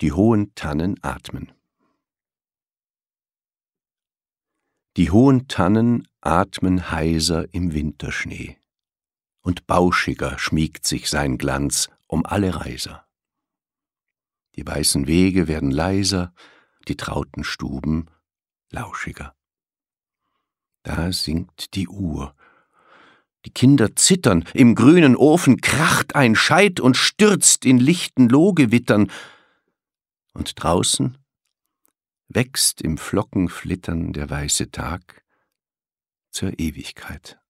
Die hohen Tannen atmen. Die hohen Tannen atmen heiser im Winterschnee, und bauschiger schmiegt sich sein Glanz um alle Reiser. Die weißen Wege werden leiser, die trauten Stuben lauschiger. Da singt die Uhr. Die Kinder zittern, im grünen Ofen kracht ein Scheit und stürzt in lichten Lohgewittern, und draußen wächst im Flockenflittern der weiße Tag zur Ewigkeit.